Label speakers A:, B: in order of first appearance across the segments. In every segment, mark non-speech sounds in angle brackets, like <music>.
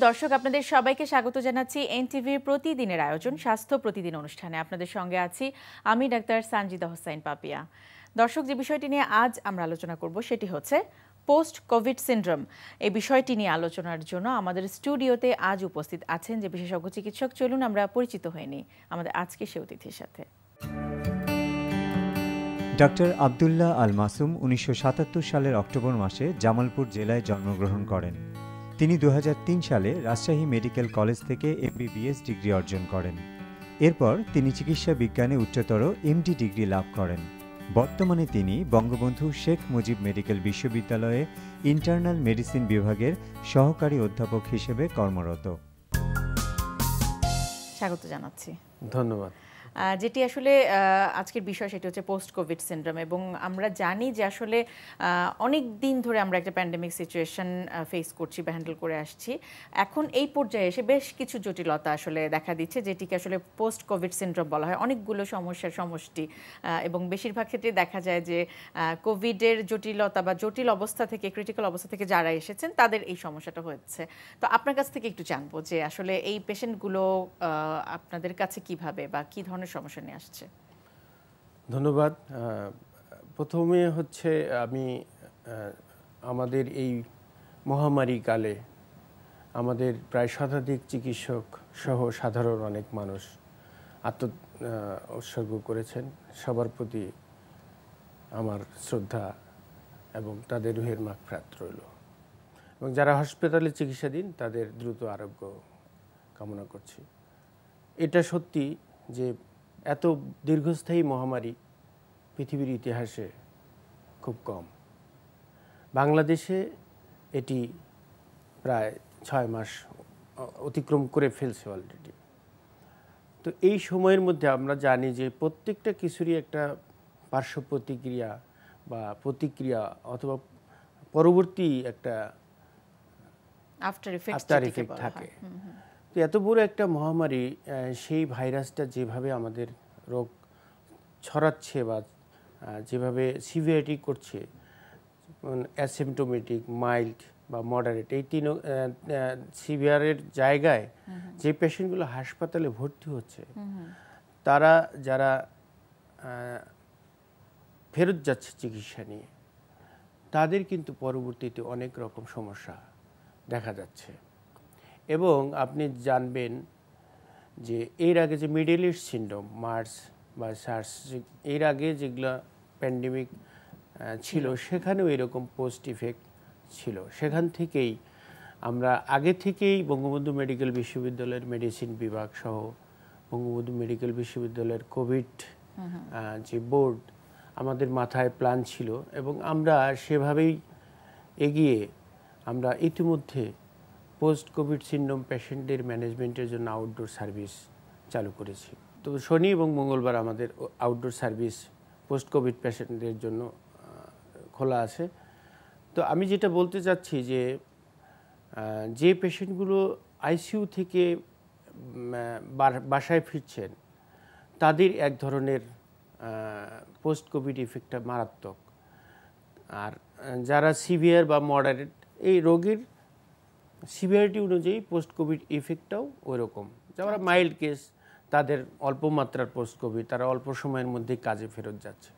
A: প্রিয় দর্শক আপনাদের সবাইকে স্বাগত জানাচ্ছি এনটিভির প্রতিদিনের আয়োজন স্বাস্থ্য প্রতিদিন অনুষ্ঠানে আপনাদের সঙ্গে আছি আমি ডাক্তার সানজিদা হোসাইন পাপিয়া দর্শক যে বিষয়টি নিয়ে আজ আমরা আলোচনা করব সেটি হচ্ছে পোস্ট কোভিড সিন্ড্রোম এই বিষয়টি নিয়ে আলোচনার জন্য আমাদের স্টুডিওতে আজ উপস্থিত আছেন যে বিশেষজ্ঞ চিকিৎসক চলুন আমরা পরিচিত হইনি আমাদের আজকে সে অতিথির সাথে
B: ডক্টর আবদুল্লাহ আল মাসুম উনিশশো সালের অক্টোবর
C: মাসে জামালপুর জেলায় জন্মগ্রহণ করেন তিনি দু সালে রাজশাহী মেডিকেল কলেজ থেকে এমবিবিএস ডিগ্রি অর্জন করেন এরপর তিনি চিকিৎসা বিজ্ঞানে উচ্চতর
B: এমডি ডিগ্রি লাভ করেন বর্তমানে তিনি বঙ্গবন্ধু শেখ মুজিব মেডিকেল বিশ্ববিদ্যালয়ে ইন্টারনাল মেডিসিন বিভাগের সহকারী অধ্যাপক হিসেবে কর্মরত
A: স্বাগত জানাচ্ছি ধন্যবাদ যেটি আসলে আজকের বিষয় সেটি হচ্ছে পোস্ট কোভিড সিন্ড্রোম এবং আমরা জানি যে আসলে অনেক দিন ধরে আমরা একটা প্যান্ডেমিক সিচুয়েশন ফেস করছি বা হ্যান্ডেল করে আসছি এখন এই পর্যায়ে এসে বেশ কিছু জটিলতা আসলে দেখা দিচ্ছে যেটিকে আসলে পোস্ট কোভিড সিন্ড্রোম বলা হয় অনেকগুলো সমস্যার সমষ্টি এবং বেশিরভাগ ক্ষেত্রে দেখা যায় যে কোভিডের জটিলতা বা জটিল অবস্থা থেকে ক্রিটিক্যাল অবস্থা থেকে যারা এসেছেন তাদের এই সমস্যাটা হয়েছে তো আপনার কাছ থেকে একটু জানবো যে আসলে এই পেশেন্টগুলো আপনাদের কাছে কিভাবে বা কি ধরনের ধরনের সমস্যা নিয়ে আসছে
B: ধন্যবাদ প্রথমে হচ্ছে আমি আমাদের এই মহামারী কালে আমাদের প্রায় শতাধিক চিকিৎসক সহ সাধারণ অনেক মানুষ আত্ম উৎসর্গ করেছেন সবার প্রতি আমার শ্রদ্ধা এবং তাদের রুহের মাগফরাত রইল এবং যারা হসপিটালে চিকিৎসাধীন তাদের দ্রুত আরোগ্য কামনা করছি এটা সত্যি যে এত দীর্ঘস্থায়ী মহামারী পৃথিবীর ইতিহাসে খুব কম বাংলাদেশে এটি প্রায় ছয় মাস অতিক্রম করে ফেলছে অলরেডি তো এই সময়ের মধ্যে আমরা জানি যে প্রত্যেকটা কিছুরই একটা পার্শ্ব প্রতিক্রিয়া বা প্রতিক্রিয়া অথবা পরবর্তী একটা
A: আফটার ইফেক্ট থাকে
B: এত বড় একটা মহামারী সেই ভাইরাসটা যেভাবে আমাদের রোগ ছড়াচ্ছে বা যেভাবে সিভিয়ারিটি করছে অ্যাসিমটোমেটিক মাইল্ড বা মডারেট এই তিন সিভিয়ারের জায়গায় যে পেশেন্টগুলো হাসপাতালে ভর্তি হচ্ছে তারা যারা ফেরত যাচ্ছে চিকিৎসা নিয়ে তাদের কিন্তু পরবর্তীতে অনেক রকম সমস্যা দেখা যাচ্ছে এবং আপনি জানবেন যে এর আগে যে মিডিল ইস্ট সিন্ড্রোম মার্স বা সার্স এর আগে যেগুলো প্যান্ডেমিক ছিল সেখানেও এরকম পোস্ট ইফেক্ট ছিল সেখান থেকেই আমরা আগে থেকেই বঙ্গবন্ধু মেডিকেল বিশ্ববিদ্যালয়ের মেডিসিন বিভাগ সহ বঙ্গবন্ধু মেডিকেল বিশ্ববিদ্যালয়ের কোভিড যে বোর্ড আমাদের মাথায় প্ল্যান ছিল এবং আমরা সেভাবেই এগিয়ে আমরা ইতিমধ্যে পোস্ট কোভিড সিন্ড্রোম পেশেন্টদের ম্যানেজমেন্টের জন্য আউটডোর সার্ভিস চালু করেছি তো শনি এবং মঙ্গলবার আমাদের আউটডোর সার্ভিস পোস্ট কোভিড পেশেন্টদের জন্য খোলা আছে তো আমি যেটা বলতে চাচ্ছি যে যে পেশেন্টগুলো আইসিইউ থেকে বাসায় ফিরছেন তাদের এক ধরনের পোস্ট কোভিড ইফেক্টটা মারাত্মক আর যারা সিভিয়ার বা মডারেট এই রোগীর সিভিয়ারিটি অনুযায়ী পোস্ট কোভিড ইফেক্টটাও ওইরকম যারা মাইল্ড কেস তাদের অল্প মাত্রার পোস্ট কোভিড তারা অল্প সময়ের মধ্যে কাজে ফেরত যাচ্ছে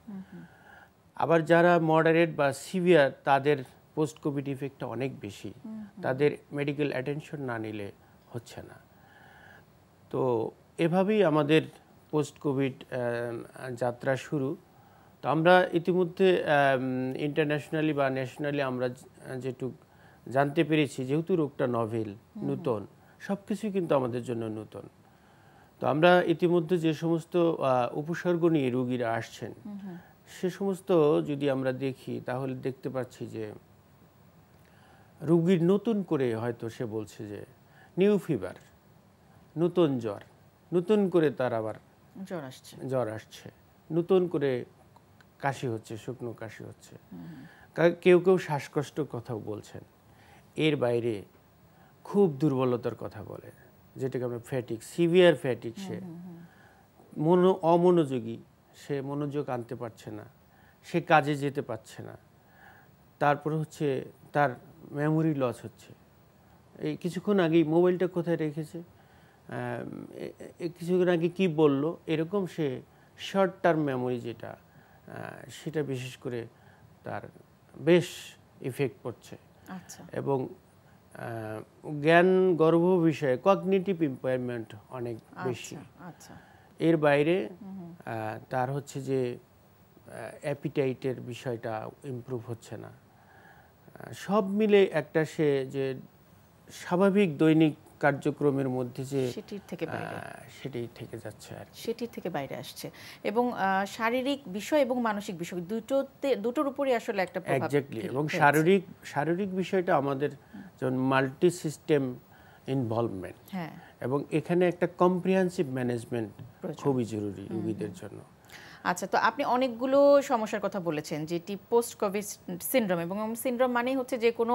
B: আবার যারা মডারেট বা সিভিয়ার তাদের পোস্ট কোভিড ইফেক্টটা অনেক বেশি তাদের মেডিকেল অ্যাটেনশন না নিলে হচ্ছে না তো এভাবেই আমাদের পোস্ট কোভিড যাত্রা শুরু তো আমরা ইতিমধ্যে ইন্টারন্যাশনালি বা ন্যাশনালি আমরা যেটুকু জানতে পেরেছি যেহেতু রোগটা নভেল নূতন সব কিছুই কিন্তু আমাদের জন্য নূতন তো আমরা ইতিমধ্যে যে সমস্ত উপসর্গ নিয়ে রুগীরা আসছেন সে সমস্ত যদি আমরা দেখি তাহলে দেখতে পাচ্ছি যে রুগীর নতুন করে হয়তো সে বলছে যে নিউ ফিভার নতুন জ্বর নতুন করে তার আবার জ্বর আসছে জ্বর আসছে নতুন করে কাশি হচ্ছে শুকনো কাশি হচ্ছে কেউ কেউ শ্বাসকষ্ট কথাও বলছেন এর বাইরে খুব দুর্বলতার কথা বলে যেটাকে আমরা ফ্যাটিক সিভিয়ার ফ্যাটিক সে মন অমনোযোগী সে মনোযোগ আনতে পারছে না সে কাজে যেতে পারছে না তারপরে হচ্ছে তার মেমোরি লস হচ্ছে এই কিছুক্ষণ আগেই মোবাইলটা কোথায় রেখেছে কিছুক্ষণ আগে কি বলল এরকম সে শর্ট টার্ম মেমোরি যেটা সেটা বিশেষ করে তার বেশ ইফেক্ট পড়ছে আচ্ছা। এবং জ্ঞান গর্ভ বিষয়ে কগনিটিভ ইম্পয়ারমেন্ট অনেক বেশি আচ্ছা, আচ্ছা। এর বাইরে তার হচ্ছে যে অ্যাপিটাইটের বিষয়টা ইম্প্রুভ হচ্ছে না সব মিলে একটা সে যে স্বাভাবিক দৈনিক কার্যক্রমের মধ্যে যে সেটির থেকে সেটি থেকে যাচ্ছে আর
A: সেটির থেকে বাইরে আসছে এবং শারীরিক বিষয় এবং মানসিক বিষয় দুটোতে দুটোর উপরই আসলে একটা প্রভাব এক্স্যাক্টলি এবং শারীরিক
B: শারীরিক বিষয়টা আমাদের যেমন মাল্টি সিস্টেম ইনভলভমেন্ট হ্যাঁ এবং এখানে একটা কম্প্রিহেন্সিভ ম্যানেজমেন্ট খুবই জরুরি রোগীদের জন্য
A: আচ্ছা তো আপনি অনেকগুলো সমস্যার কথা বলেছেন যেটি পোস্ট কোভিড সিন্ড্রোম এবং সিন্ড্রোম মানেই হচ্ছে যে কোনো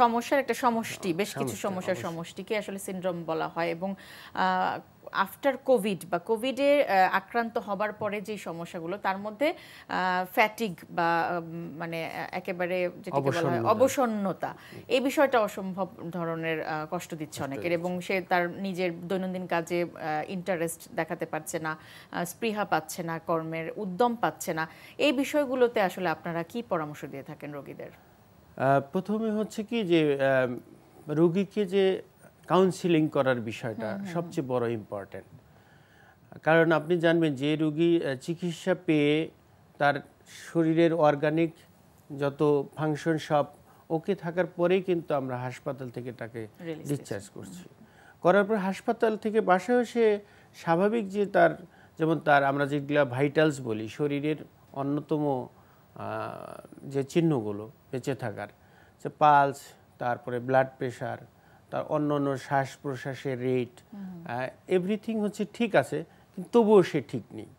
A: সমস্যার একটা সমষ্টি হ্যাঁ, বেশ কিছু সমস্যার সমষ্টিকে আসলে সিন্ড্রোম বলা হয় এবং আফটার কোভিড বা কোভিডে আক্রান্ত হবার পরে যে সমস্যাগুলো তার মধ্যে ফ্যাটিক বা মানে একেবারে যেটাকে বলা হয় অবসন্নতা এই বিষয়টা অসম্ভব ধরনের কষ্ট দিচ্ছে অনেকের এবং সে তার নিজের দৈনন্দিন কাজে ইন্টারেস্ট দেখাতে পারছে না স্পৃহা পাচ্ছে না কর্মের উদ্যম পাচ্ছে না এই বিষয়গুলোতে আসলে আপনারা কি পরামর্শ দিয়ে থাকেন রোগীদের
B: প্রথমে হচ্ছে কি যে রোগীকে যে কাউন্সিলিং করার বিষয়টা সবচেয়ে বড় ইম্পর্ট্যান্ট কারণ আপনি জানবেন যে রুগী চিকিৎসা পেয়ে তার শরীরের অর্গানিক যত ফাংশন সব ওকে থাকার পরেই কিন্তু আমরা হাসপাতাল থেকে তাকে ডিসচার্জ করছি করার পর হাসপাতাল থেকে বাসায় সে স্বাভাবিক যে তার যেমন তার আমরা যেগুলো ভাইটালস বলি শরীরের অন্যতম যে চিহ্নগুলো বেঁচে থাকার যে পালস তারপরে ব্লাড প্রেশার তার অন্য অন্য শ্বাস প্রশ্বাসের রেট এভরিথিং হচ্ছে ঠিক আছে কিন্তু তবুও সে ঠিক নেই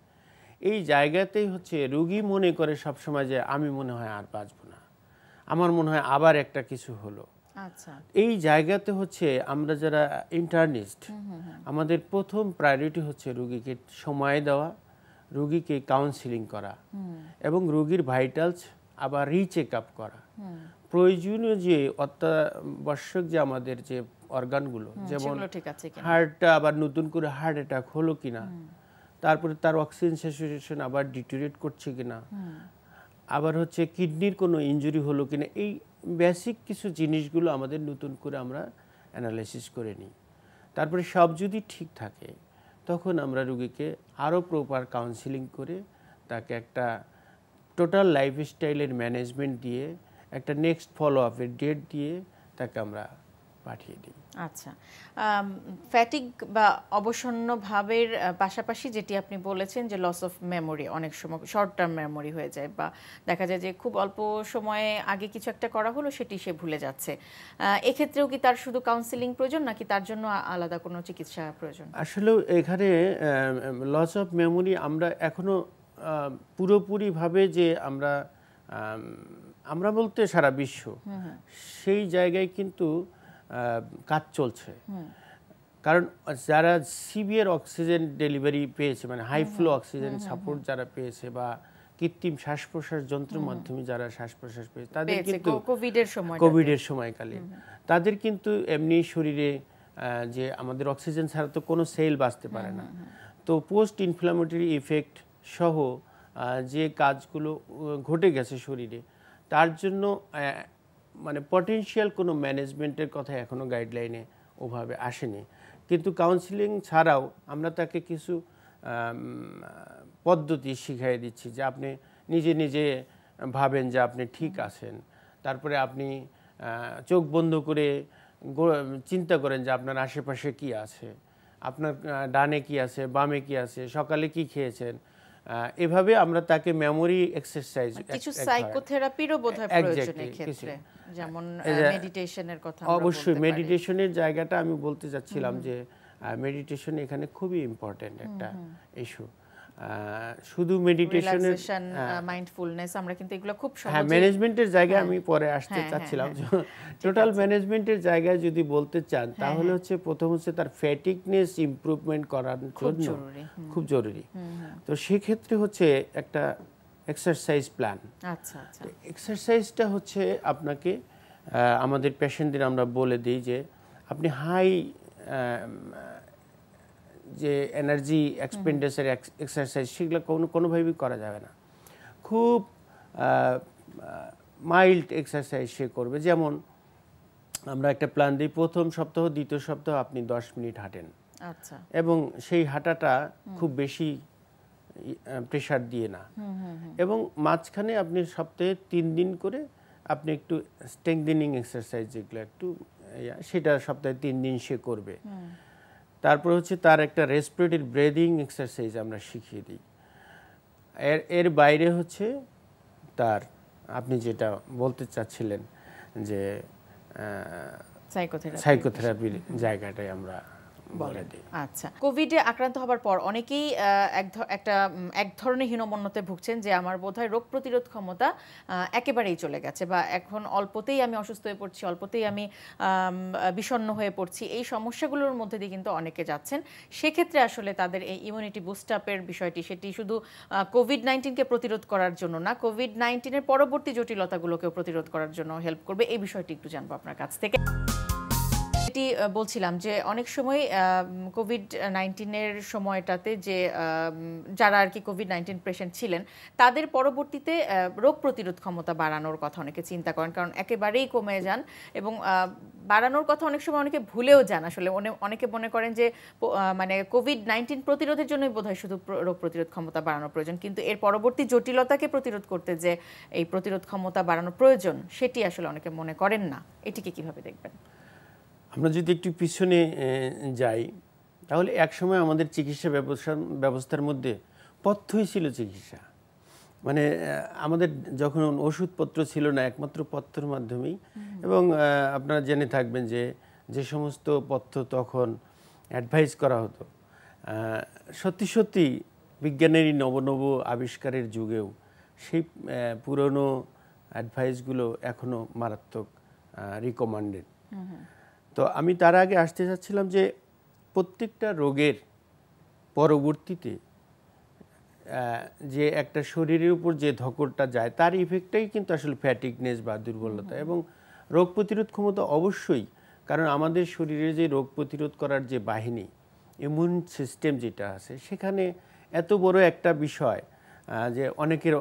B: এই জায়গাতেই হচ্ছে রুগী মনে করে সবসময় যে আমি মনে হয় আর বাঁচব না আমার মনে হয় আবার একটা কিছু হলো আচ্ছা। এই জায়গাতে হচ্ছে আমরা যারা ইন্টারনিস্ট আমাদের প্রথম প্রায়োরিটি হচ্ছে রুগীকে সময় দেওয়া রুগীকে কাউন্সিলিং করা এবং রুগীর ভাইটালস আবার রিচেক আপ করা প্রয়োজনীয় যে অত্যাবশ্যক যে আমাদের যে অর্গানগুলো যেমন হার্টটা আবার নতুন করে হার্ট অ্যাটাক হলো কিনা তারপরে তার অক্সিজেন স্যাচুরেশন আবার ডিটোরেট করছে কিনা আবার হচ্ছে কিডনির কোনো ইঞ্জুরি হলো কিনা এই বেসিক কিছু জিনিসগুলো আমাদের নতুন করে আমরা অ্যানালাইসিস করে নিই তারপরে সব যদি ঠিক থাকে তখন আমরা রুগীকে আরও প্রপার কাউন্সিলিং করে তাকে একটা টোটাল লাইফস্টাইলের ম্যানেজমেন্ট দিয়ে একটা নেক্সট ফলো আপের ডেট দিয়ে তাকে আমরা পাঠিয়ে দিই
A: আচ্ছা ফ্যাটিক বা অবসন্ন ভাবের পাশাপাশি যেটি আপনি বলেছেন যে লস অফ মেমোরি অনেক সময় শর্ট টার্ম মেমোরি হয়ে যায় বা দেখা যায় যে খুব অল্প সময়ে আগে কিছু একটা করা হলো সেটি সে ভুলে যাচ্ছে এক্ষেত্রেও কি তার শুধু কাউন্সিলিং প্রয়োজন নাকি তার জন্য আলাদা কোনো চিকিৎসা প্রয়োজন
B: আসলে এখানে লস অফ মেমোরি আমরা এখনও পুরোপুরিভাবে যে আমরা আমরা বলতে সারা বিশ্ব সেই জায়গায় কিন্তু কাজ চলছে কারণ যারা সিভিয়ার অক্সিজেন ডেলিভারি পেয়েছে মানে হাই ফ্লো অক্সিজেন সাপোর্ট যারা পেয়েছে বা কৃত্রিম শ্বাস প্রশ্বাস যন্ত্রের মাধ্যমে যারা শ্বাস প্রশ্বাস পেয়েছে তাদের কিন্তু
A: কোভিডের সময় কোভিডের
B: সময়কালে তাদের কিন্তু এমনি শরীরে যে আমাদের অক্সিজেন ছাড়া তো কোনো সেল বাঁচতে পারে না তো পোস্ট ইনফ্লামেটরি ইফেক্ট সহ যে কাজগুলো ঘটে গেছে শরীরে তার জন্য মানে পটেনশিয়াল কোনো ম্যানেজমেন্টের কথা এখনও গাইডলাইনে ওভাবে আসেনি কিন্তু কাউন্সিলিং ছাড়াও আমরা তাকে কিছু পদ্ধতি শিখাই দিচ্ছি যে আপনি নিজে নিজে ভাবেন যে আপনি ঠিক আছেন তারপরে আপনি চোখ বন্ধ করে চিন্তা করেন যে আপনার আশেপাশে কি আছে আপনার ডানে কি আছে বামে কি আছে সকালে কি খেয়েছেন এভাবে আমরা তাকে মেমোরি মানে এক্সারসাইজ কিছু
A: সাইকোথেরাপিরও বোধহয় প্রয়োজন এই ক্ষেত্রে যেমন মেডিটেশনের কথা অবশ্যই মেডিটেশনের
B: জায়গাটা আমি বলতে যাচ্ছিলাম যে মেডিটেশন এখানে খুবই ইম্পর্টেন্ট একটা ইস্যু শুধু মেডিটেশনের
A: মাইন্ডফুলনেস আমরা কিন্তু এগুলো খুব সহজ হ্যাঁ ম্যানেজমেন্টের
B: জায়গায় হ্যাঁ। আমি পরে আসতে হ্যাঁ, হ্যাঁ, চাচ্ছিলাম টোটাল ম্যানেজমেন্টের <laughs> জায়গায় যদি বলতে চান তাহলে হচ্ছে প্রথম হচ্ছে তার ফ্যাটিকনেস ইমপ্রুভমেন্ট করার জন্য খুব জরুরি তো সেক্ষেত্রে হচ্ছে একটা এক্সারসাইজ প্ল্যান আচ্ছা আচ্ছা এক্সারসাইজটা হচ্ছে আপনাকে আমাদের পেশেন্টদের আমরা বলে দিই যে আপনি হাই যে এনার্জি এক্সপেন্ডিচার এক্সারসাইজ সেগুলো কোনো কোনোভাবেই করা যাবে না খুব মাইল্ড এক্সারসাইজ সে করবে যেমন আমরা একটা প্ল্যান দিই প্রথম সপ্তাহ দ্বিতীয় সপ্তাহ আপনি দশ মিনিট হাঁটেন আচ্ছা এবং সেই হাঁটাটা খুব বেশি প্রেশার দিয়ে না এবং মাঝখানে আপনি সপ্তাহে তিন দিন করে আপনি একটু স্ট্রেংথেনিং এক্সারসাইজ যেগুলো একটু সেটা সপ্তাহে তিন দিন সে করবে তারপর হচ্ছে তার একটা রেসপিরেটরি ব্রেদিং এক্সারসাইজ আমরা শিখিয়ে দিই এর এর বাইরে হচ্ছে তার আপনি যেটা বলতে চাচ্ছিলেন যে সাইকোথেরাপির জায়গাটায় আমরা আচ্ছা
A: কোভিডে আক্রান্ত হবার পর অনেকেই একটা এক ধরনের হীনমন্যতে ভুগছেন যে আমার বোধহয় রোগ প্রতিরোধ ক্ষমতা একেবারেই চলে গেছে বা এখন অল্পতেই আমি অসুস্থ হয়ে পড়ছি অল্পতেই আমি বিষণ্ন হয়ে পড়ছি এই সমস্যাগুলোর মধ্যে দিয়ে কিন্তু অনেকে যাচ্ছেন সেক্ষেত্রে আসলে তাদের এই ইমিউনিটি বুস্টআপের বিষয়টি সেটি শুধু কোভিড নাইন্টিনকে প্রতিরোধ করার জন্য না কোভিড নাইন্টিনের পরবর্তী জটিলতাগুলোকেও প্রতিরোধ করার জন্য হেল্প করবে এই বিষয়টি একটু জানবো আপনার কাছ থেকে যেটি বলছিলাম যে অনেক সময় কোভিড নাইন্টিনের সময়টাতে যে যারা আর কি কোভিড নাইন্টিন পেশেন্ট ছিলেন তাদের পরবর্তীতে রোগ প্রতিরোধ ক্ষমতা বাড়ানোর কথা অনেকে চিন্তা করেন কারণ একেবারেই কমে যান এবং বাড়ানোর কথা অনেক সময় অনেকে ভুলেও যান আসলে অনেকে মনে করেন যে মানে কোভিড নাইন্টিন প্রতিরোধের জন্যই বোধহয় শুধু রোগ প্রতিরোধ ক্ষমতা বাড়ানো প্রয়োজন কিন্তু এর পরবর্তী জটিলতাকে প্রতিরোধ করতে যে এই প্রতিরোধ ক্ষমতা বাড়ানো প্রয়োজন সেটি আসলে অনেকে মনে করেন না এটিকে কিভাবে দেখবেন
B: আমরা যদি একটু পিছনে যাই তাহলে একসময় আমাদের চিকিৎসা ব্যবস্থা ব্যবস্থার মধ্যে পথ্যই ছিল চিকিৎসা মানে আমাদের যখন ওষুধপত্র ছিল না একমাত্র পথ্যর মাধ্যমেই এবং আপনারা জেনে থাকবেন যে যে সমস্ত পথ্য তখন অ্যাডভাইস করা হতো সত্যি সত্যি বিজ্ঞানের এই নবনব আবিষ্কারের যুগেও সেই পুরনো অ্যাডভাইসগুলো এখনও মারাত্মক রিকমান্ডেড তো আমি তার আগে আসতে চাচ্ছিলাম যে প্রত্যেকটা রোগের পরবর্তীতে যে একটা শরীরের উপর যে ধকলটা যায় তার ইফেক্টটাই কিন্তু আসলে ফ্যাটিকনেস বা দুর্বলতা এবং রোগ প্রতিরোধ ক্ষমতা অবশ্যই কারণ আমাদের শরীরে যে রোগ প্রতিরোধ করার যে বাহিনী ইমিউন সিস্টেম যেটা আছে সেখানে এত বড় একটা বিষয় যে অনেকের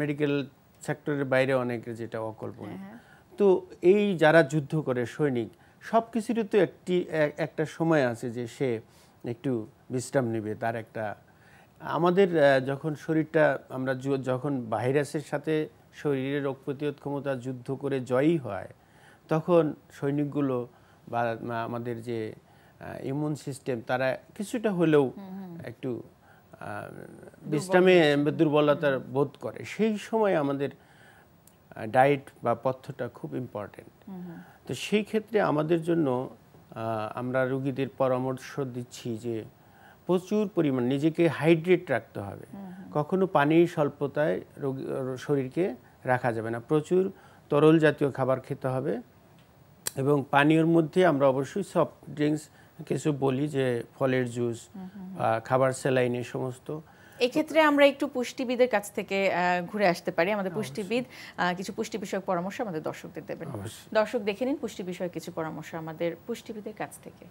B: মেডিকেল সেক্টরের বাইরে অনেকের যেটা অকল্পনীয় হ্যাঁ, হ্যাঁ। তো এই যারা যুদ্ধ করে সৈনিক সব কিছুরই তো একটি একটা সময় আছে যে সে একটু বিশ্রাম নেবে তার একটা আমাদের যখন শরীরটা আমরা যখন ভাইরাসের সাথে শরীরের রোগ প্রতিরোধ ক্ষমতা যুদ্ধ করে জয়ী হয় তখন সৈনিকগুলো বা আমাদের যে ইমিউন সিস্টেম তারা কিছুটা হলেও একটু বিশ্রামে দুর্বলতার বোধ করে সেই সময় আমাদের ডায়েট বা পথ্যটা খুব ইম্পর্টেন্ট তো সেই ক্ষেত্রে আমাদের জন্য আমরা রুগীদের পরামর্শ দিচ্ছি যে প্রচুর পরিমাণ নিজেকে হাইড্রেট রাখতে হবে কখনো পানির স্বল্পতায় রোগী শরীরকে রাখা যাবে না প্রচুর তরল জাতীয় খাবার খেতে হবে এবং পানীয়র মধ্যে আমরা অবশ্যই সফট ড্রিঙ্কস কিছু বলি যে ফলের জুস খাবার সেলাইনের সমস্ত
A: এক্ষেত্রে আমরা একটু পুষ্টিবিদের কাছ থেকে ঘুরে আসতে পারি আমাদের পুষ্টিবিদ কিছু পুষ্টি বিষয়ক পরামর্শ আমাদের দর্শকদের দেবেন দর্শক দেখে নিন পুষ্টি বিষয়ক কিছু পরামর্শ আমাদের পুষ্টিবিদের কাছ থেকে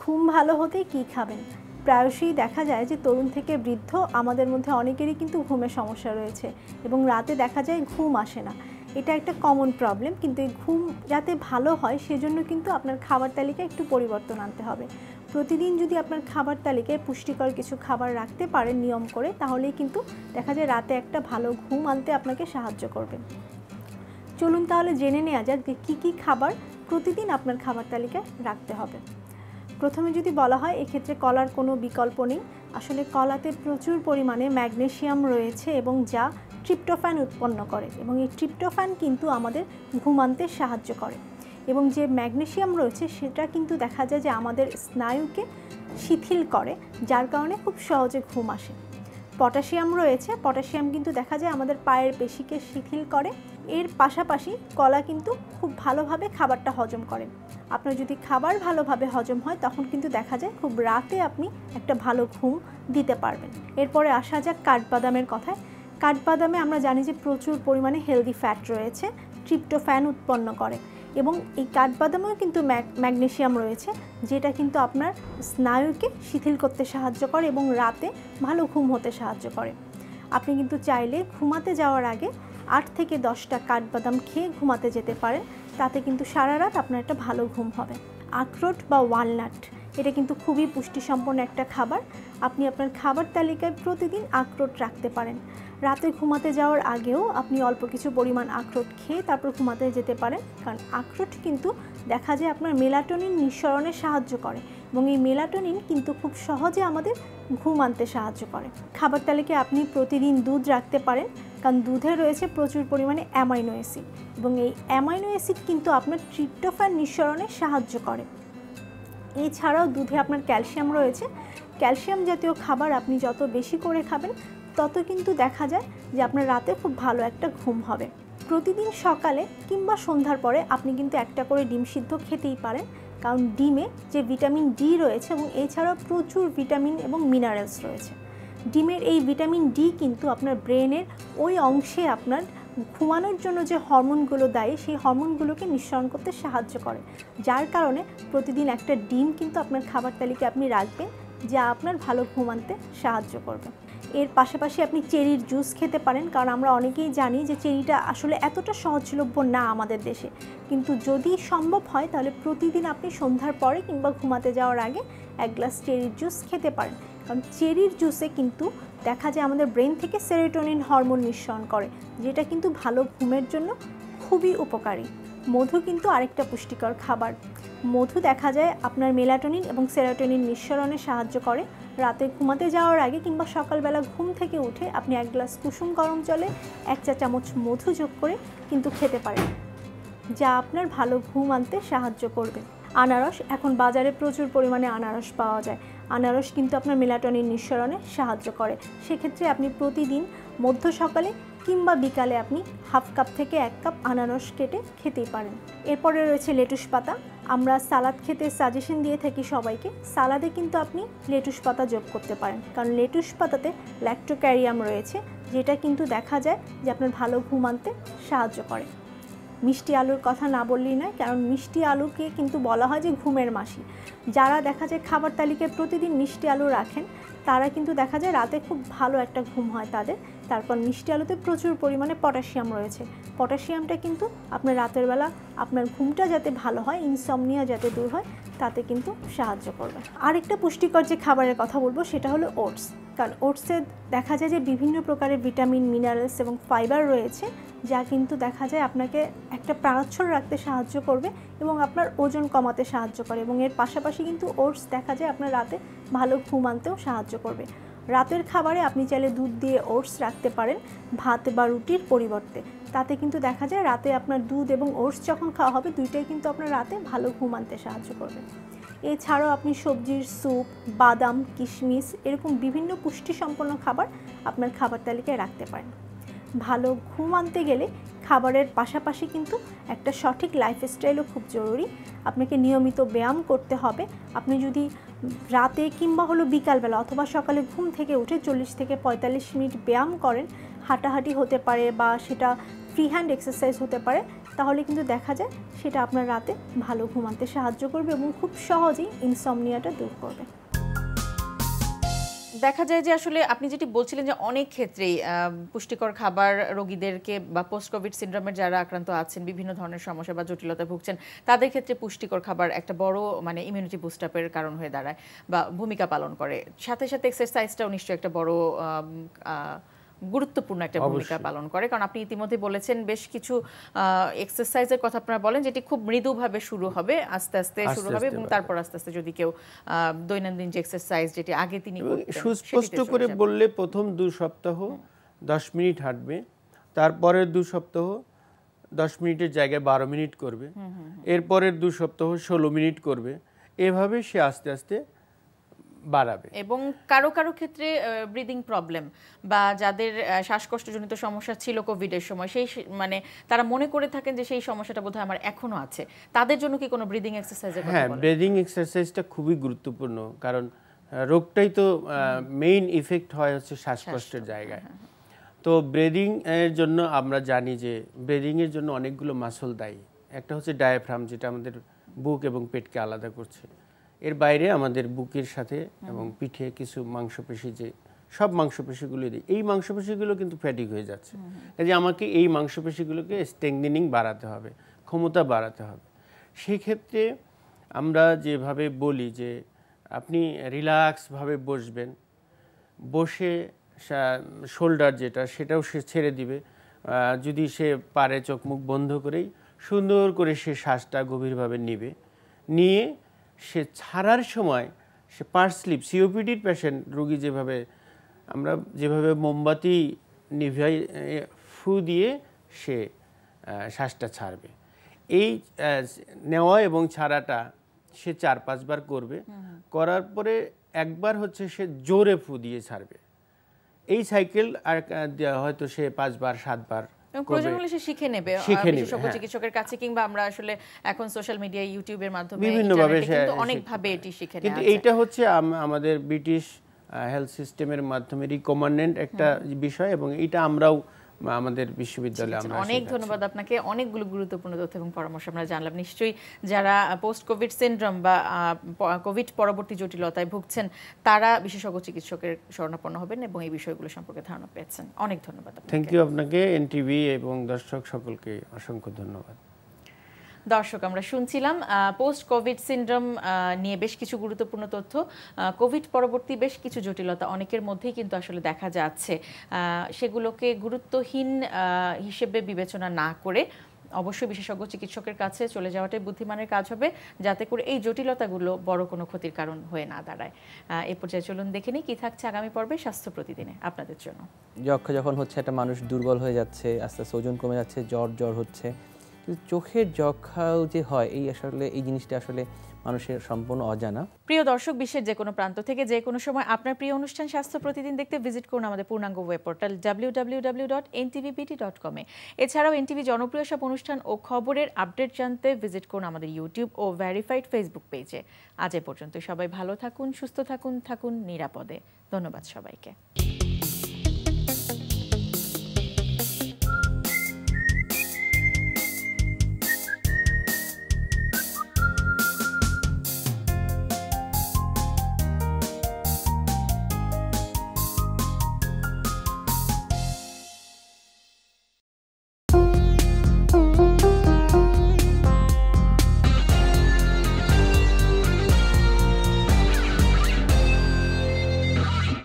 C: ঘুম ভালো হতে কি খাবেন প্রায়শই দেখা যায় যে তরুণ থেকে বৃদ্ধ আমাদের মধ্যে অনেকেরই কিন্তু ঘুমের সমস্যা রয়েছে এবং রাতে দেখা যায় ঘুম আসে না এটা একটা কমন প্রবলেম কিন্তু এই ঘুম যাতে ভালো হয় সেজন্য কিন্তু আপনার খাবার তালিকা একটু পরিবর্তন আনতে হবে প্রতিদিন যদি আপনার খাবার তালিকায় পুষ্টিকর কিছু খাবার রাখতে পারেন নিয়ম করে তাহলেই কিন্তু দেখা যায় রাতে একটা ভালো ঘুম আনতে আপনাকে সাহায্য করবে চলুন তাহলে জেনে নেওয়া যাক যে কী কী খাবার প্রতিদিন আপনার খাবার তালিকায় রাখতে হবে প্রথমে যদি বলা হয় এক্ষেত্রে কলার কোনো বিকল্প নেই আসলে কলাতে প্রচুর পরিমাণে ম্যাগনেশিয়াম রয়েছে এবং যা ট্রিপ্টোফ্যান উৎপন্ন করে এবং এই ট্রিপ্টোফ্যান কিন্তু আমাদের ঘুমানতে সাহায্য করে এবং যে ম্যাগনেশিয়াম রয়েছে সেটা কিন্তু দেখা যায় যে আমাদের স্নায়ুকে শিথিল করে যার কারণে খুব সহজে ঘুম আসে পটাশিয়াম রয়েছে পটাশিয়াম কিন্তু দেখা যায় আমাদের পায়ের পেশিকে শিথিল করে এর পাশাপাশি কলা কিন্তু খুব ভালোভাবে খাবারটা হজম করে আপনার যদি খাবার ভালোভাবে হজম হয় তখন কিন্তু দেখা যায় খুব রাতে আপনি একটা ভালো ঘুম দিতে পারবেন এরপরে আসা যাক কাঠবাদামের কথায় কাঠবাদামে আমরা জানি যে প্রচুর পরিমাণে হেলদি ফ্যাট রয়েছে ট্রিপ্টোফ্যান উৎপন্ন করে এবং এই কাঠবাদামেও কিন্তু ম্যাগনেশিয়াম রয়েছে যেটা কিন্তু আপনার স্নায়ুকে শিথিল করতে সাহায্য করে এবং রাতে ভালো ঘুম হতে সাহায্য করে আপনি কিন্তু চাইলে ঘুমাতে যাওয়ার আগে আট থেকে দশটা কাঠবাদাম খেয়ে ঘুমাতে যেতে পারেন তাতে কিন্তু সারা রাত আপনার একটা ভালো ঘুম হবে আখরোট বা ওয়ালনাট এটা কিন্তু খুবই পুষ্টিসম্পন্ন একটা খাবার আপনি আপনার খাবার তালিকায় প্রতিদিন আখরোট রাখতে পারেন রাতে ঘুমাতে যাওয়ার আগেও আপনি অল্প কিছু পরিমাণ আখরোট খেয়ে তারপর ঘুমাতে যেতে পারেন কারণ আখরোট কিন্তু দেখা যায় আপনার মেলাটোনিন নিঃসরণে সাহায্য করে এবং এই মেলাটোনিন কিন্তু খুব সহজে আমাদের ঘুম আনতে সাহায্য করে খাবার তালিকায় আপনি প্রতিদিন দুধ রাখতে পারেন কারণ দুধে রয়েছে প্রচুর পরিমাণে অ্যামাইনো অ্যাসিড এবং এই অ্যামাইনো অ্যাসিড কিন্তু আপনার ট্রিপ্টোফ্যান নিঃসরণে সাহায্য করে এছাড়াও দুধে আপনার ক্যালসিয়াম রয়েছে ক্যালসিয়াম জাতীয় খাবার আপনি যত বেশি করে খাবেন তত কিন্তু দেখা যায় যে আপনার রাতে খুব ভালো একটা ঘুম হবে প্রতিদিন সকালে কিংবা সন্ধ্যার পরে আপনি কিন্তু একটা করে ডিম সিদ্ধ খেতেই পারেন কারণ ডিমে যে ভিটামিন ডি রয়েছে এবং এছাড়াও প্রচুর ভিটামিন এবং মিনারেলস রয়েছে ডিমের এই ভিটামিন ডি কিন্তু আপনার ব্রেনের ওই অংশে আপনার ঘুমানোর জন্য যে হরমোনগুলো দেয় সেই হরমোনগুলোকে নিঃসরণ করতে সাহায্য করে যার কারণে প্রতিদিন একটা ডিম কিন্তু আপনার খাবার তালিকা আপনি রাখবেন যা আপনার ভালো ঘুমানতে সাহায্য করবে এর পাশাপাশি আপনি চেরির জুস খেতে পারেন কারণ আমরা অনেকেই জানি যে চেরিটা আসলে এতটা সহজলভ্য না আমাদের দেশে কিন্তু যদি সম্ভব হয় তাহলে প্রতিদিন আপনি সন্ধ্যার পরে কিংবা ঘুমাতে যাওয়ার আগে এক গ্লাস চেরির জুস খেতে পারেন কারণ চেরির জুসে কিন্তু দেখা যায় আমাদের ব্রেন থেকে সেরেটোনিন হরমোন নিঃসরণ করে যেটা কিন্তু ভালো ঘুমের জন্য খুবই উপকারী মধু কিন্তু আরেকটা পুষ্টিকর খাবার মধু দেখা যায় আপনার মেলাটোনিন এবং সেরাটোনিন নিঃসরণে সাহায্য করে রাতে ঘুমাতে যাওয়ার আগে কিংবা সকালবেলা ঘুম থেকে উঠে আপনি এক গ্লাস কুসুম গরম জলে এক চা চামচ মধু যোগ করে কিন্তু খেতে পারেন যা আপনার ভালো ঘুম আনতে সাহায্য করবে আনারস এখন বাজারে প্রচুর পরিমাণে আনারস পাওয়া যায় আনারস কিন্তু আপনার মেলাটনিন নিঃসরণে সাহায্য করে সেক্ষেত্রে আপনি প্রতিদিন মধ্য সকালে কিংবা বিকালে আপনি হাফ কাপ থেকে এক কাপ আনারস কেটে খেতেই পারেন এরপরে রয়েছে লেটুস পাতা আমরা সালাদ খেতে সাজেশন দিয়ে থাকি সবাইকে সালাদে কিন্তু আপনি লেটুস পাতা যোগ করতে পারেন কারণ লেটুস পাতাতে ল্যাক্টোক্যারিয়াম রয়েছে যেটা কিন্তু দেখা যায় যে আপনার ভালো ঘুম আনতে সাহায্য করে মিষ্টি আলুর কথা না বললেই নয় কারণ মিষ্টি আলুকে কিন্তু বলা হয় যে ঘুমের মাসি যারা দেখা যায় খাবার তালিকায় প্রতিদিন মিষ্টি আলু রাখেন তারা কিন্তু দেখা যায় রাতে খুব ভালো একটা ঘুম হয় তাদের তারপর মিষ্টি আলুতে প্রচুর পরিমাণে পটাশিয়াম রয়েছে পটাশিয়ামটা কিন্তু আপনার রাতের বেলা আপনার ঘুমটা যাতে ভালো হয় ইনসমনিয়া যাতে দূর হয় তাতে কিন্তু সাহায্য করবে আরেকটা পুষ্টিকর যে খাবারের কথা বলবো সেটা হলো ওটস কারণ ওটসে দেখা যায় যে বিভিন্ন প্রকারের ভিটামিন মিনারেলস এবং ফাইবার রয়েছে যা কিন্তু দেখা যায় আপনাকে একটা প্রাণচ্ছল রাখতে সাহায্য করবে এবং আপনার ওজন কমাতে সাহায্য করে এবং এর পাশাপাশি কিন্তু ওটস দেখা যায় আপনার রাতে ভালো ঘুম আনতেও সাহায্য করবে রাতের খাবারে আপনি চাইলে দুধ দিয়ে ওটস রাখতে পারেন ভাত বা রুটির পরিবর্তে তাতে কিন্তু দেখা যায় রাতে আপনার দুধ এবং ওটস যখন খাওয়া হবে দুইটাই কিন্তু আপনার রাতে ভালো ঘুম আনতে সাহায্য করবে এছাড়াও আপনি সবজির স্যুপ বাদাম কিশমিশ এরকম বিভিন্ন পুষ্টি সম্পন্ন খাবার আপনার খাবার তালিকায় রাখতে পারেন ভালো ঘুম আনতে গেলে খাবারের পাশাপাশি কিন্তু একটা সঠিক লাইফস্টাইলও খুব জরুরি আপনাকে নিয়মিত ব্যায়াম করতে হবে আপনি যদি রাতে কিংবা হলো বিকালবেলা অথবা সকালে ঘুম থেকে উঠে চল্লিশ থেকে পঁয়তাল্লিশ মিনিট ব্যায়াম করেন হাঁটাহাঁটি হতে পারে বা সেটা ফ্রি হ্যান্ড এক্সারসাইজ হতে পারে তাহলে কিন্তু দেখা যায় সেটা আপনার রাতে ভালো ঘুমাতে সাহায্য করবে এবং খুব সহজেই ইনসমনিয়াটা দূর করবে
A: দেখা যায় যে আসলে আপনি যেটি বলছিলেন যে অনেক ক্ষেত্রেই পুষ্টিকর খাবার রোগীদেরকে বা পোস্ট কোভিড সিন্ড্রোমের যারা আক্রান্ত আছেন বিভিন্ন ধরনের সমস্যা বা জটিলতা ভুগছেন তাদের ক্ষেত্রে পুষ্টিকর খাবার একটা বড় মানে ইমিউনিটি বুস্টআপের কারণ হয়ে দাঁড়ায় বা ভূমিকা পালন করে সাথে সাথে এক্সারসাইজটাও নিশ্চয়ই একটা বড় গুরুত্বপূর্ণ একটা ভূমিকা পালন করে কারণ আপনি ইতিমধ্যে বলেছেন বেশ কিছু এক্সারসাইজের কথা আপনারা বলেন যেটি খুব মৃদুভাবে শুরু হবে আস্তে আস্তে শুরু হবে এবং তারপর আস্তে আস্তে যদি কেউ দৈনন্দিন যে এক্সারসাইজ যেটি আগে তিনি সুস্পষ্ট করে বললে
B: প্রথম দু সপ্তাহ দশ মিনিট হাঁটবে তারপরের দু সপ্তাহ দশ মিনিটের জায়গায় বারো মিনিট করবে এরপরের দু সপ্তাহ ষোলো মিনিট করবে এভাবে সে আস্তে আস্তে বাড়াবে
A: এবং কারো কারো ক্ষেত্রে ব্রিদিং প্রবলেম বা যাদের শ্বাসকষ্টজনিত সমস্যা ছিল কোভিডের সময় সেই মানে তারা মনে করে থাকেন যে সেই সমস্যাটা বোধহয় আমার এখনো আছে তাদের জন্য কি কোনো ব্রিদিং এক্সারসাইজ হ্যাঁ
B: ব্রিদিং এক্সারসাইজটা খুবই গুরুত্বপূর্ণ কারণ রোগটাই তো মেইন ইফেক্ট হয় হচ্ছে শ্বাসকষ্টের জায়গায় হ্যাঁ, হ্যাঁ, হ্যাঁ। তো ব্রেদিং এর জন্য আমরা জানি যে ব্রিদিং এর জন্য অনেকগুলো মাসল দায়ী একটা হচ্ছে ডায়াফ্রাম যেটা আমাদের বুক এবং পেটকে আলাদা করছে এর বাইরে আমাদের বুকের সাথে এবং পিঠে কিছু মাংসপেশি যে সব মাংসপেশিগুলো দিই এই মাংসপেশিগুলো কিন্তু ফ্যাটিক হয়ে যাচ্ছে কাজে আমাকে এই মাংসপেশিগুলোকে স্ট্রেংদেনিং বাড়াতে হবে ক্ষমতা বাড়াতে হবে সেই ক্ষেত্রে আমরা যেভাবে বলি যে আপনি রিল্যাক্সভাবে বসবেন বসে শোল্ডার যেটা সেটাও সে ছেড়ে দিবে যদি সে পারে চোখ মুখ বন্ধ করেই সুন্দর করে সে শ্বাসটা গভীরভাবে নিবে নিয়ে সে ছাড়ার সময় সে পার্সলিপ সিওপিডির পেশেন্ট রুগী যেভাবে আমরা যেভাবে মোমবাতি নিভাই ফু দিয়ে সে শ্বাসটা ছাড়বে এই নেওয়া এবং ছাড়াটা সে চার পাঁচবার করবে করার পরে একবার হচ্ছে সে জোরে ফু দিয়ে ছাড়বে এই সাইকেল আর হয়তো সে পাঁচবার সাতবার প্রয়োজন
A: সে শিখে নেবে হ্যাঁ। চিকিৎসকের কাছে কিংবা আমরা আসলে এখন সোশ্যাল মিডিয়া মাধ্যমে বিভিন্ন ভাবে অনেক ভাবে এটি
B: আচ্ছা। হচ্ছে আমাদের ব্রিটিশ হেলথ সিস্টেমের মাধ্যমে রিকমান্ডেন্ট একটা বিষয় এবং এটা আমরাও আমাদের বিশ্ববিদ্যালয়ে আমরা অনেক
A: ধন্যবাদ আপনাকে অনেকগুলো গুরুত্বপূর্ণ তথ্য এবং পরামর্শ আমরা জানলাম নিশ্চয়ই যারা পোস্ট কোভিড সিন্ড্রোম বা কোভিড পরবর্তী জটিলতায় ভুগছেন তারা বিশেষজ্ঞ চিকিৎসকের শরণাপন্ন হবেন এবং এই বিষয়গুলো সম্পর্কে ধারণা পেয়েছেন অনেক ধন্যবাদ
B: থ্যাংক ইউ আপনাকে এনটিভি এবং দর্শক সকলকে অসংখ্য ধন্যবাদ
A: দর্শক আমরা শুনছিলাম পোস্ট কোভিড সিন্ড্রোম নিয়ে বেশ কিছু গুরুত্বপূর্ণ তথ্য কোভিড পরবর্তী বেশ কিছু জটিলতা অনেকের মধ্যেই কিন্তু আসলে দেখা যাচ্ছে সেগুলোকে গুরুত্বহীন হিসেবে বিবেচনা না করে অবশ্যই বিশেষজ্ঞ চিকিৎসকের কাছে চলে যাওয়াটাই বুদ্ধিমানের কাজ হবে যাতে করে এই জটিলতাগুলো বড় কোনো ক্ষতির কারণ হয়ে না দাঁড়ায় এ পর্যায়ে চলুন দেখে নিই কী থাকছে আগামী পর্বে স্বাস্থ্য প্রতিদিনে আপনাদের জন্য
B: যক্ষ যখন হচ্ছে একটা মানুষ দুর্বল হয়ে যাচ্ছে আস্তে আস্তে ওজন কমে যাচ্ছে জ্বর জ্বর হচ্ছে চোখের যক্ষাও যে হয় এই আসলে এই জিনিসটা আসলে মানুষের সম্পূর্ণ অজানা
A: প্রিয় দর্শক বিশ্বের যে কোনো প্রান্ত থেকে যে কোনো সময় আপনার প্রিয় অনুষ্ঠান স্বাস্থ্য প্রতিদিন দেখতে ভিজিট করুন আমাদের পূর্ণাঙ্গ ওয়েব পোর্টাল ডাব্লিউডাব্লিউডাব্লিউ এ এছাড়াও এনটিভি জনপ্রিয় সব অনুষ্ঠান ও খবরের আপডেট জানতে ভিজিট করুন আমাদের ইউটিউব ও ভেরিফাইড ফেসবুক পেজে আজ এ পর্যন্ত সবাই ভালো থাকুন সুস্থ থাকুন থাকুন নিরাপদে ধন্যবাদ সবাইকে